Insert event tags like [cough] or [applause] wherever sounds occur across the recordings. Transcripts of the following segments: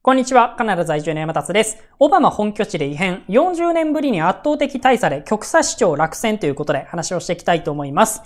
こんにちは、カナダ在住の山達です。オバマ本拠地で異変、40年ぶりに圧倒的大差で極左市長落選ということで話をしていきたいと思います。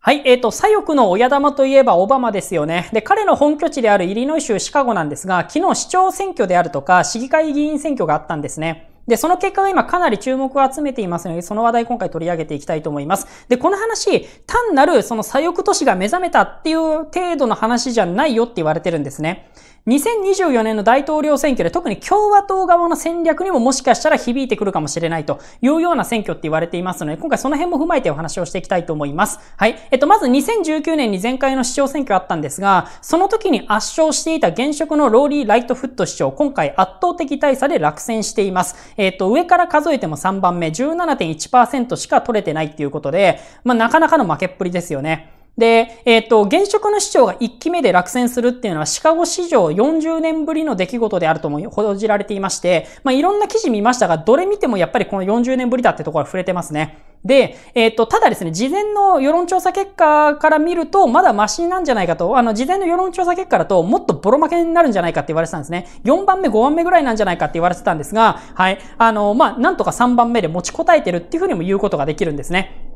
はい、えっ、ー、と、左翼の親玉といえばオバマですよね。で、彼の本拠地であるイリノイ州シカゴなんですが、昨日市長選挙であるとか、市議会議員選挙があったんですね。で、その結果が今かなり注目を集めていますので、その話題今回取り上げていきたいと思います。で、この話、単なるその左翼都市が目覚めたっていう程度の話じゃないよって言われてるんですね。2024年の大統領選挙で特に共和党側の戦略にももしかしたら響いてくるかもしれないというような選挙って言われていますので、今回その辺も踏まえてお話をしていきたいと思います。はい。えっと、まず2019年に前回の市長選挙あったんですが、その時に圧勝していた現職のローリー・ライトフット市長、今回圧倒的大差で落選しています。えっと、上から数えても3番目、17.1%しか取れてないっていうことで、まあ、なかなかの負けっぷりですよね。で、えっ、ー、と、現職の市長が1期目で落選するっていうのはシカゴ史上40年ぶりの出来事であるとも報じられていまして、まあ、いろんな記事見ましたが、どれ見てもやっぱりこの40年ぶりだってところは触れてますね。で、えっ、ー、と、ただですね、事前の世論調査結果から見ると、まだマシなんじゃないかと、あの、事前の世論調査結果だと、もっとボロ負けになるんじゃないかって言われてたんですね。4番目、5番目ぐらいなんじゃないかって言われてたんですが、はい。あの、まあ、なんとか3番目で持ちこたえてるっていうふうにも言うことができるんですね。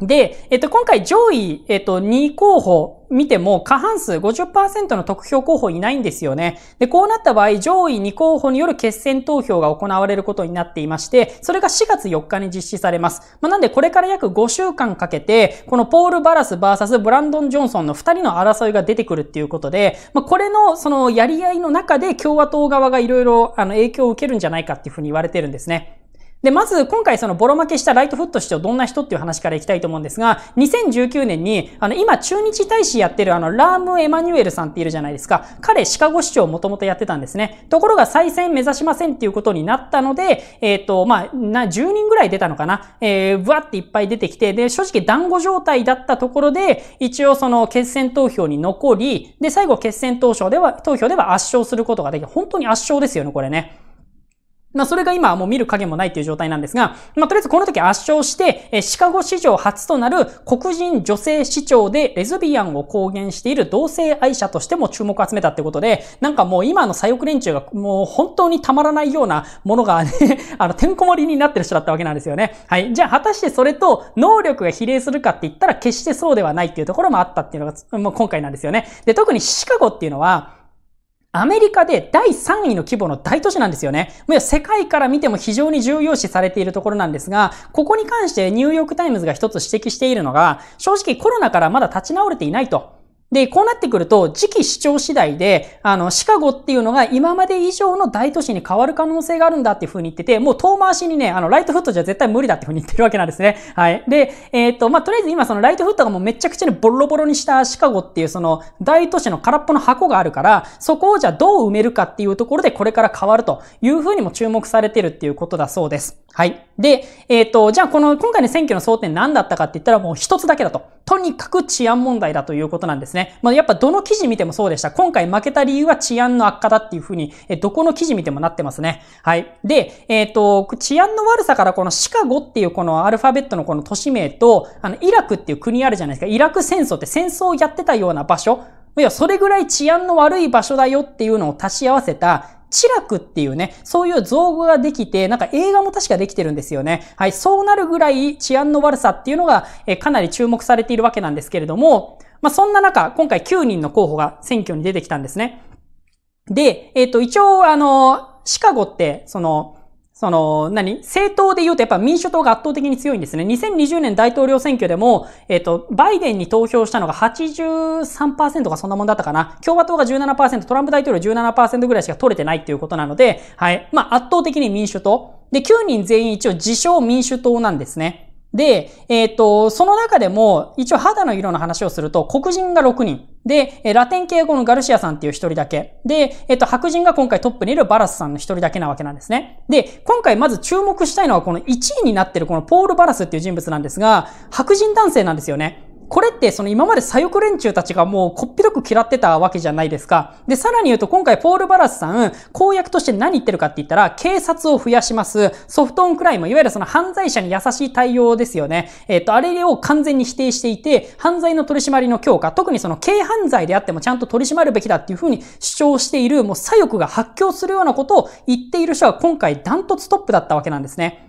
で、えっと、今回上位、えっと、2候補見ても過半数50%の得票候補いないんですよね。で、こうなった場合、上位2候補による決選投票が行われることになっていまして、それが4月4日に実施されます。まあ、なんでこれから約5週間かけて、このポール・バラス VS ブランドン・ジョンソンの2人の争いが出てくるっていうことで、まあ、これのそのやり合いの中で共和党側がいろいろあの影響を受けるんじゃないかっていうふうに言われてるんですね。で、まず今回そのボロ負けしたライトフット市長どんな人っていう話からいきたいと思うんですが、2019年に、あの、今中日大使やってるあの、ラーム・エマニュエルさんっているじゃないですか。彼、シカゴ市長をもともとやってたんですね。ところが再選目指しませんっていうことになったので、えっ、ー、と、まあ、な、10人ぐらい出たのかな。えー、ぶわっていっぱい出てきて、で、正直団子状態だったところで、一応その決選投票に残り、で、最後決選投票では、投票では圧勝することができ本当に圧勝ですよね、これね。まあ、それが今はもう見る影もないという状態なんですが、まあ、とりあえずこの時圧勝して、えシカゴ史上初となる黒人女性市長でレズビアンを公言している同性愛者としても注目を集めたってことで、なんかもう今の左翼連中がもう本当にたまらないようなものがね [laughs] あの、てんこ盛りになってる人だったわけなんですよね。はい。じゃあ果たしてそれと能力が比例するかって言ったら決してそうではないっていうところもあったっていうのが、もう今回なんですよね。で、特にシカゴっていうのは、アメリカで第3位の規模の大都市なんですよね。世界から見ても非常に重要視されているところなんですが、ここに関してニューヨークタイムズが一つ指摘しているのが、正直コロナからまだ立ち直れていないと。で、こうなってくると、次期市長次第で、あの、シカゴっていうのが今まで以上の大都市に変わる可能性があるんだっていう風に言ってて、もう遠回しにね、あの、ライトフットじゃ絶対無理だっていう風に言ってるわけなんですね。はい。で、えー、っと、まあ、とりあえず今そのライトフットがもうめちゃくちゃにボロボロにしたシカゴっていうその大都市の空っぽの箱があるから、そこをじゃあどう埋めるかっていうところでこれから変わるという風にも注目されてるっていうことだそうです。はい。で、えー、っと、じゃあこの今回の選挙の争点何だったかって言ったらもう一つだけだと。とにかく治安問題だということなんですね。まあ、やっぱどの記事見てもそうでした。今回負けた理由は治安の悪化だっていうふうに、えどこの記事見てもなってますね。はい。で、えっ、ー、と、治安の悪さからこのシカゴっていうこのアルファベットのこの都市名と、あの、イラクっていう国あるじゃないですか。イラク戦争って戦争をやってたような場所。いや、それぐらい治安の悪い場所だよっていうのを足し合わせた、知楽っていうね、そういう造語ができて、なんか映画も確かできてるんですよね。はい、そうなるぐらい治安の悪さっていうのが、えかなり注目されているわけなんですけれども、まあ、そんな中、今回9人の候補が選挙に出てきたんですね。で、えっ、ー、と、一応、あの、シカゴって、その、その、何政党で言うとやっぱ民主党が圧倒的に強いんですね。2020年大統領選挙でも、えっ、ー、と、バイデンに投票したのが83%がそんなもんだったかな。共和党が17%、トランプ大統領17%ぐらいしか取れてないっていうことなので、はい。まあ、圧倒的に民主党。で、9人全員一応自称民主党なんですね。で、えっ、と、その中でも、一応肌の色の話をすると、黒人が6人。で、ラテン系語のガルシアさんっていう一人だけ。で、えっ、と、白人が今回トップにいるバラスさんの一人だけなわけなんですね。で、今回まず注目したいのは、この1位になってるこのポール・バラスっていう人物なんですが、白人男性なんですよね。これってその今まで左翼連中たちがもうこっぴどく嫌ってたわけじゃないですか。で、さらに言うと今回ポール・バラスさん、公約として何言ってるかって言ったら、警察を増やします。ソフトオンクライム、いわゆるその犯罪者に優しい対応ですよね。えっ、ー、と、あれを完全に否定していて、犯罪の取り締まりの強化、特にその軽犯罪であってもちゃんと取り締まるべきだっていうふうに主張している、もう左翼が発狂するようなことを言っている人は今回ダントツトップだったわけなんですね。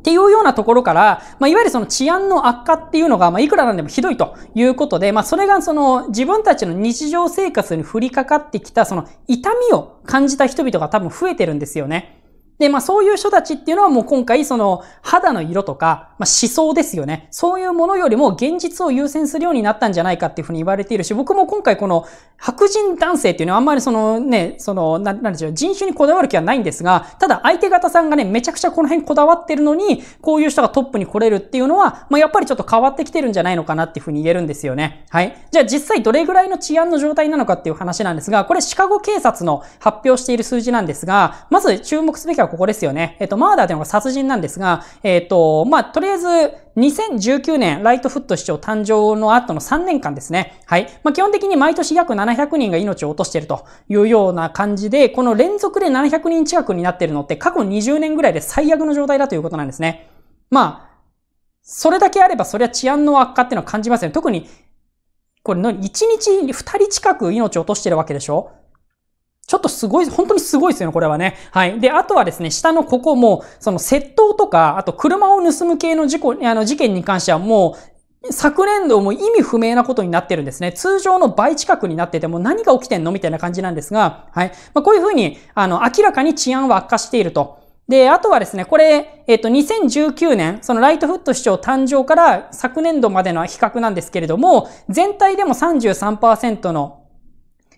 っていうようなところから、まあ、いわゆるその治安の悪化っていうのが、まあ、いくらなんでもひどいということで、まあ、それがその自分たちの日常生活に降りかかってきた、その痛みを感じた人々が多分増えてるんですよね。で、まあそういう人たちっていうのはもう今回その肌の色とか、まあ思想ですよね。そういうものよりも現実を優先するようになったんじゃないかっていうふうに言われているし、僕も今回この白人男性っていうのはあんまりそのね、その、ななんでしょう、人種にこだわる気はないんですが、ただ相手方さんがね、めちゃくちゃこの辺こだわってるのに、こういう人がトップに来れるっていうのは、まあやっぱりちょっと変わってきてるんじゃないのかなっていうふうに言えるんですよね。はい。じゃあ実際どれぐらいの治安の状態なのかっていう話なんですが、これシカゴ警察の発表している数字なんですが、まず注目すべきはここですよね。えっと、マーダーというのが殺人なんですが、えっと、まあ、とりあえず、2019年、ライトフット市長誕生の後の3年間ですね。はい。まあ、基本的に毎年約700人が命を落としているというような感じで、この連続で700人近くになっているのって過去20年ぐらいで最悪の状態だということなんですね。まあ、それだけあればそれは治安の悪化っていうのは感じますよね。特に、これの1日2人近く命を落としてるわけでしょちょっとすごい、本当にすごいですよね、これはね。はい。で、あとはですね、下のここも、その窃盗とか、あと車を盗む系の事故、あの事件に関してはもう、昨年度も意味不明なことになってるんですね。通常の倍近くになってても何が起きてんのみたいな感じなんですが、はい。まあ、こういうふうに、あの、明らかに治安は悪化していると。で、あとはですね、これ、えっと、2019年、そのライトフット市長誕生から昨年度までの比較なんですけれども、全体でも33%の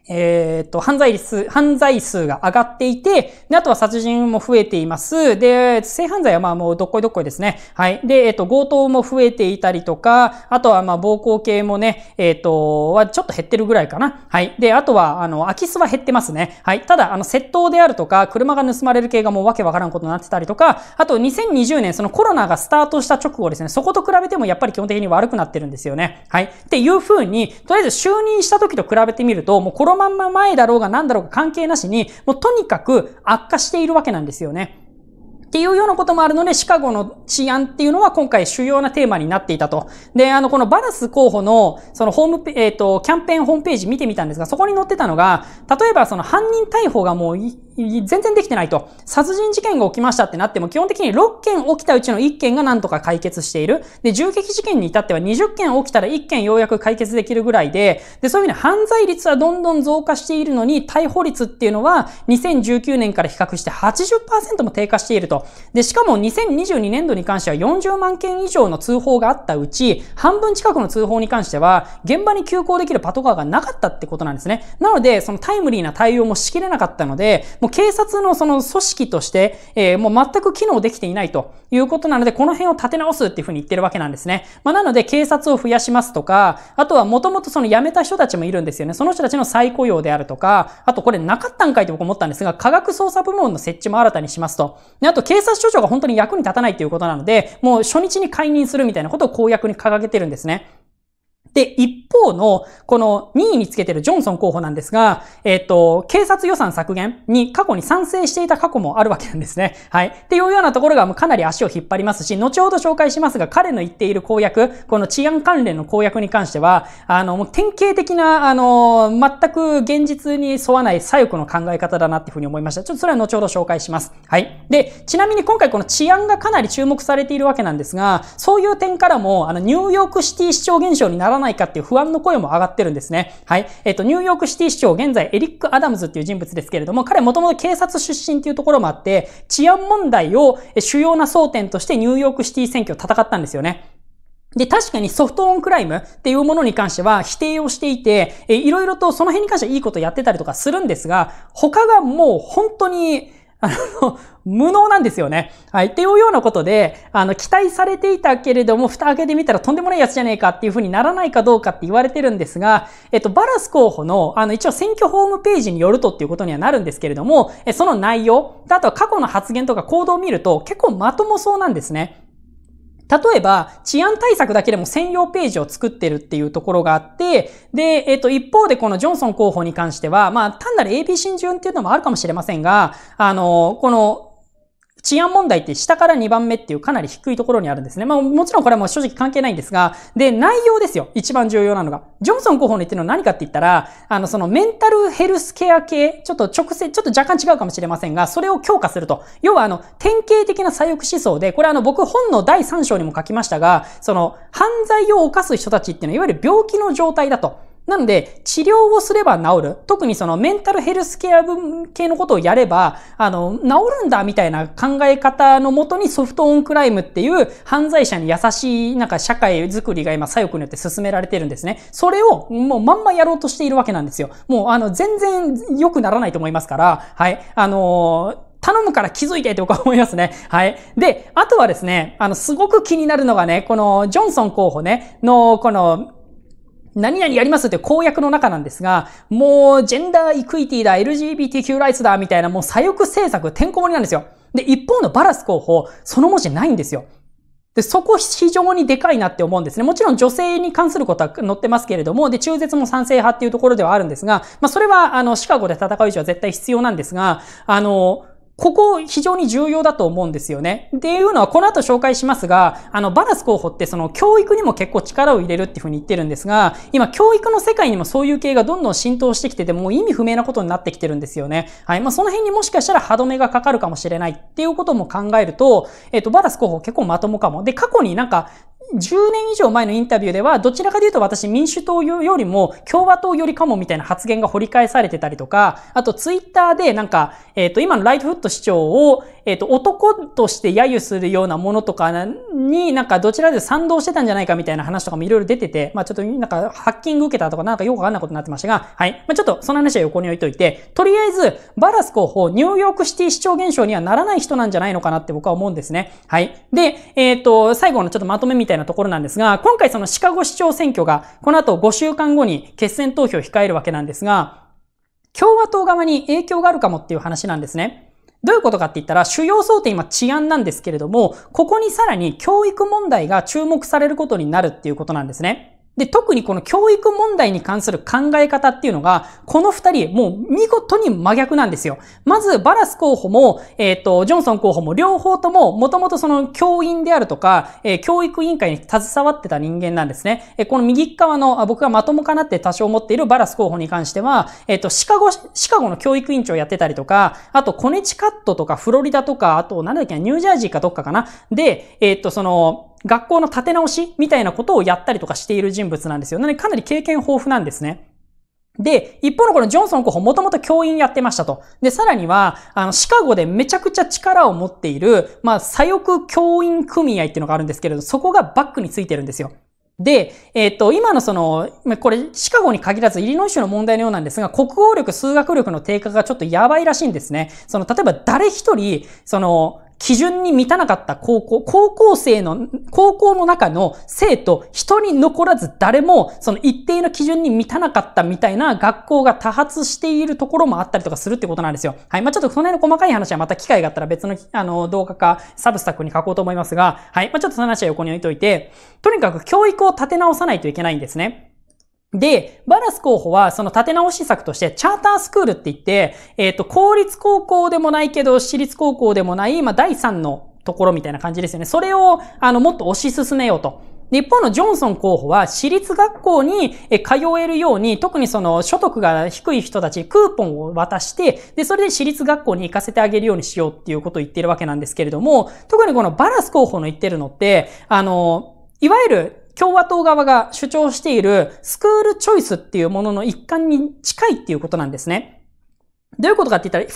えっ、ー、と、犯罪数、犯罪数が上がっていて、で、あとは殺人も増えています。で、性犯罪はまあもうどっこいどっこいですね。はい。で、えっ、ー、と、強盗も増えていたりとか、あとはまあ暴行系もね、えっ、ー、と、はちょっと減ってるぐらいかな。はい。で、あとは、あの、空き巣は減ってますね。はい。ただ、あの、窃盗であるとか、車が盗まれる系がもうわけわからんことになってたりとか、あと2020年、そのコロナがスタートした直後ですね、そこと比べてもやっぱり基本的に悪くなってるんですよね。はい。っていう風に、とりあえず就任した時と比べてみると、もうコロこのまんま前だろうが何だろうが関係なしに、もうとにかく悪化しているわけなんですよね。っていうようなこともあるので、シカゴの治安っていうのは今回主要なテーマになっていたと。で、あの、このバラス候補の、そのホームペ、えっ、ー、と、キャンペーンホームページ見てみたんですが、そこに載ってたのが、例えばその犯人逮捕がもう全然できてないと。殺人事件が起きましたってなっても、基本的に6件起きたうちの1件がなんとか解決している。で、銃撃事件に至っては20件起きたら1件ようやく解決できるぐらいで、で、そういう意味で犯罪率はどんどん増加しているのに、逮捕率っていうのは2019年から比較して80%も低下していると。で、しかも2022年度に関しては40万件以上の通報があったうち、半分近くの通報に関しては、現場に急行できるパトカーがなかったってことなんですね。なので、そのタイムリーな対応もしきれなかったので、もう警察のその組織として、えー、もう全く機能できていないということなので、この辺を立て直すっていうふうに言ってるわけなんですね。まあ、なので、警察を増やしますとか、あとはもともとその辞めた人たちもいるんですよね。その人たちの再雇用であるとか、あとこれなかったんかいと僕思ったんですが、科学捜査部門の設置も新たにしますと。で、あと警察署長が本当に役に立たないということなので、もう初日に解任するみたいなことを公約に掲げてるんですね。で、一方の、この2位につけてるジョンソン候補なんですが、えっ、ー、と、警察予算削減に過去に賛成していた過去もあるわけなんですね。はい。っていうようなところがもうかなり足を引っ張りますし、後ほど紹介しますが、彼の言っている公約、この治安関連の公約に関しては、あの、もう典型的な、あの、全く現実に沿わない左翼の考え方だなっていうふうに思いました。ちょっとそれは後ほど紹介します。はい。で、ちなみに今回この治安がかなり注目されているわけなんですが、そういう点からも、あの、ニューヨークシティ市長現象にならないないかっていう不安の声も上がってるんですね。はい。えっ、ー、と、ニューヨークシティ市長、現在エリック・アダムズっていう人物ですけれども、彼もともと警察出身っていうところもあって、治安問題を主要な争点としてニューヨークシティ選挙を戦ったんですよね。で、確かにソフトオンクライムっていうものに関しては否定をしていて、え、いろいろとその辺に関してはいいことやってたりとかするんですが、他がもう本当に、あの、無能なんですよね。はい。っていうようなことで、あの、期待されていたけれども、蓋開けてみたらとんでもないやつじゃねえかっていうふうにならないかどうかって言われてるんですが、えっと、バラス候補の、あの、一応選挙ホームページによるとっていうことにはなるんですけれども、えその内容、あとは過去の発言とか行動を見ると、結構まともそうなんですね。例えば、治安対策だけでも専用ページを作ってるっていうところがあって、で、えっと、一方でこのジョンソン候補に関しては、まあ、単なる AP 新順っていうのもあるかもしれませんが、あの、この、治安問題って下から2番目っていうかなり低いところにあるんですね。まあもちろんこれはもう正直関係ないんですが、で、内容ですよ。一番重要なのが。ジョンソン候補の言ってるのは何かって言ったら、あの、そのメンタルヘルスケア系、ちょっと直接、ちょっと若干違うかもしれませんが、それを強化すると。要はあの、典型的な左翼思想で、これあの、僕本の第3章にも書きましたが、その、犯罪を犯す人たちっていうのは、いわゆる病気の状態だと。なので、治療をすれば治る。特にそのメンタルヘルスケア系のことをやれば、あの、治るんだみたいな考え方のもとにソフトオンクライムっていう犯罪者に優しい、なんか社会づくりが今左翼によって進められてるんですね。それをもうまんまやろうとしているわけなんですよ。もうあの、全然良くならないと思いますから、はい。あのー頼むから気づいてとか思いますね。はい。で、あとはですね、あの、すごく気になるのがね、この、ジョンソン候補ね、の、この、何々やりますって公約の中なんですが、もうジェンダーイクイティだ、LGBTQ ライスだ、みたいなもう左翼政策てんこ盛りなんですよ。で、一方のバラス候補、その文字ないんですよ。で、そこ非常にでかいなって思うんですね。もちろん女性に関することは載ってますけれども、で、中絶も賛成派っていうところではあるんですが、まあそれは、あの、シカゴで戦う以上は絶対必要なんですが、あの、ここ非常に重要だと思うんですよね。っていうのはこの後紹介しますが、あの、バラス候補ってその教育にも結構力を入れるっていうふうに言ってるんですが、今教育の世界にもそういう系がどんどん浸透してきてて、もう意味不明なことになってきてるんですよね。はい。まあ、その辺にもしかしたら歯止めがかかるかもしれないっていうことも考えると、えっ、ー、と、バラス候補結構まともかも。で、過去になんか10年以上前のインタビューでは、どちらかというと私民主党よりも共和党よりかもみたいな発言が掘り返されてたりとか、あとツイッターでなんか、えっ、と、今のライトフット市長を、えっ、と、男として揶揄するようなものとかに、なんかどちらで賛同してたんじゃないかみたいな話とかもいろいろ出てて、まあちょっとなんかハッキング受けたとかなんかよくわかんないことになってましたが、はい。まあちょっとその話は横に置いといて、とりあえず、バラス候補、ニューヨークシティ市長現象にはならない人なんじゃないのかなって僕は思うんですね。はい。で、えっ、と、最後のちょっとまとめみたいななところなんですが、今回そのシカゴ市長選挙が、この後5週間後に決選投票を控えるわけなんですが、共和党側に影響があるかもっていう話なんですね。どういうことかって言ったら、主要争点今治安なんですけれども、ここにさらに教育問題が注目されることになるっていうことなんですね。で、特にこの教育問題に関する考え方っていうのが、この二人、もう見事に真逆なんですよ。まず、バラス候補も、えっ、ー、と、ジョンソン候補も両方とも、もともとその教員であるとか、えー、教育委員会に携わってた人間なんですね。えー、この右側のあ、僕がまともかなって多少思っているバラス候補に関しては、えっ、と、シカゴ、シカゴの教育委員長やってたりとか、あと、コネチカットとかフロリダとか、あと、なんだっけニュージャージーかどっかかな。で、えっ、と、その、学校の立て直しみたいなことをやったりとかしている人物なんですよ。なのでかなり経験豊富なんですね。で、一方のこのジョンソン候補もともと教員やってましたと。で、さらには、あの、シカゴでめちゃくちゃ力を持っている、まあ、左翼教員組合っていうのがあるんですけれど、そこがバックについてるんですよ。で、えっ、と、今のその、これ、シカゴに限らず、イリノイ州の問題のようなんですが、国語力、数学力の低下がちょっとやばいらしいんですね。その、例えば誰一人、その、基準に満たなかった高校、高校生の、高校の中の生徒人に残らず誰もその一定の基準に満たなかったみたいな学校が多発しているところもあったりとかするってことなんですよ。はい。まあ、ちょっとその辺の細かい話はまた機会があったら別の、あの、動画かサブスタックに書こうと思いますが、はい。まあ、ちょっとその話は横に置いといて、とにかく教育を立て直さないといけないんですね。で、バラス候補はその立て直し策としてチャータースクールって言って、えっ、ー、と、公立高校でもないけど、私立高校でもない、まあ、第3のところみたいな感じですよね。それを、あの、もっと推し進めようと。日本のジョンソン候補は私立学校に通えるように、特にその所得が低い人たちにクーポンを渡して、で、それで私立学校に行かせてあげるようにしようっていうことを言ってるわけなんですけれども、特にこのバラス候補の言ってるのって、あの、いわゆる共和党側が主張しているスクールチョイスっていうものの一環に近いっていうことなんですね。どういうことかって言った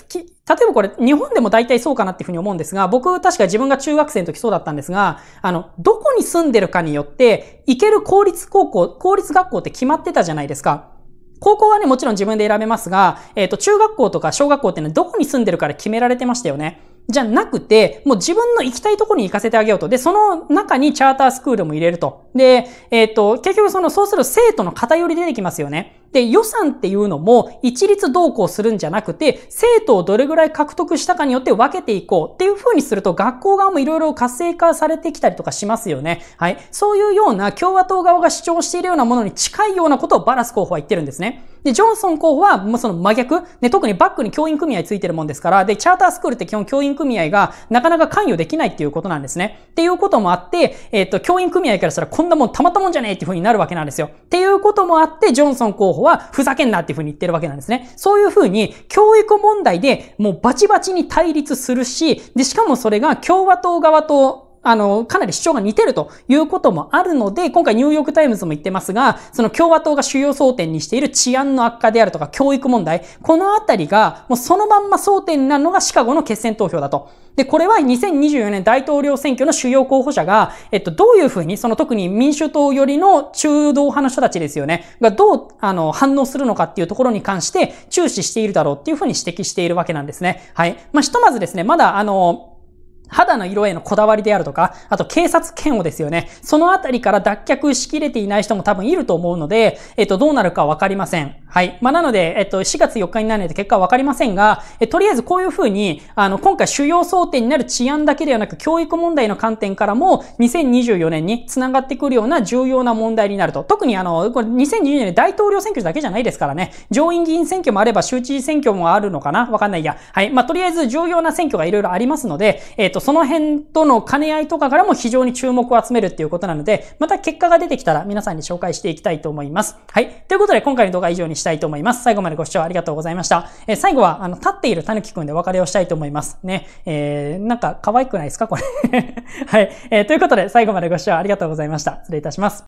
ら、例えばこれ日本でも大体そうかなっていうふうに思うんですが、僕確か自分が中学生の時そうだったんですが、あの、どこに住んでるかによって行ける公立高校、公立学校って決まってたじゃないですか。高校はね、もちろん自分で選べますが、えっ、ー、と、中学校とか小学校っていうのはどこに住んでるから決められてましたよね。じゃなくて、もう自分の行きたいところに行かせてあげようと。で、その中にチャータースクールも入れると。で、えっ、ー、と、結局その、そうする生徒の偏り出てきますよね。で、予算っていうのも一律同行するんじゃなくて、生徒をどれぐらい獲得したかによって分けていこうっていう風にすると学校側もいろいろ活性化されてきたりとかしますよね。はい。そういうような共和党側が主張しているようなものに近いようなことをバラス候補は言ってるんですね。で、ジョンソン候補は、もうその真逆。ね、特にバックに教員組合ついてるもんですから、で、チャータースクールって基本教員組合がなかなか関与できないっていうことなんですね。っていうこともあって、えっ、ー、と、教員組合からしたらこんなもんたまったもんじゃねえっていう風になるわけなんですよ。っていうこともあって、ジョンソン候補補はふざけんなっていうふうに言ってるわけなんですね。そういうふうに教育問題でもうバチバチに対立するし、で、しかもそれが共和党側とあの、かなり主張が似てるということもあるので、今回ニューヨークタイムズも言ってますが、その共和党が主要争点にしている治安の悪化であるとか教育問題、このあたりがもうそのまんま争点になるのがシカゴの決選投票だと。で、これは2024年大統領選挙の主要候補者が、えっと、どういうふうに、その特に民主党寄りの中道派の人たちですよね、がどう、あの、反応するのかっていうところに関して注視しているだろうっていうふうに指摘しているわけなんですね。はい。まあ、ひとまずですね、まだあの、肌の色へのこだわりであるとか、あと警察嫌悪ですよね。そのあたりから脱却しきれていない人も多分いると思うので、えっと、どうなるかわかりません。はい。まあ、なので、えっと、4月4日になるので結果はわかりませんが、えとりあえずこういうふうに、あの、今回主要争点になる治安だけではなく、教育問題の観点からも、2024年に繋がってくるような重要な問題になると。特にあの、これ2 0 2 4年大統領選挙だけじゃないですからね。上院議員選挙もあれば、州知事選挙もあるのかなわかんないや。はい。まあ、とりあえず重要な選挙がいろいろありますので、えっとと、その辺との兼ね合いとかからも非常に注目を集めるっていうことなので、また結果が出てきたら皆さんに紹介していきたいと思います。はい。ということで、今回の動画は以上にしたいと思います。最後までご視聴ありがとうございました。えー、最後は、あの、立っているたぬきくんでお別れをしたいと思います。ね。えー、なんか可愛くないですかこれ [laughs] はい。えー、ということで、最後までご視聴ありがとうございました。失礼いたします。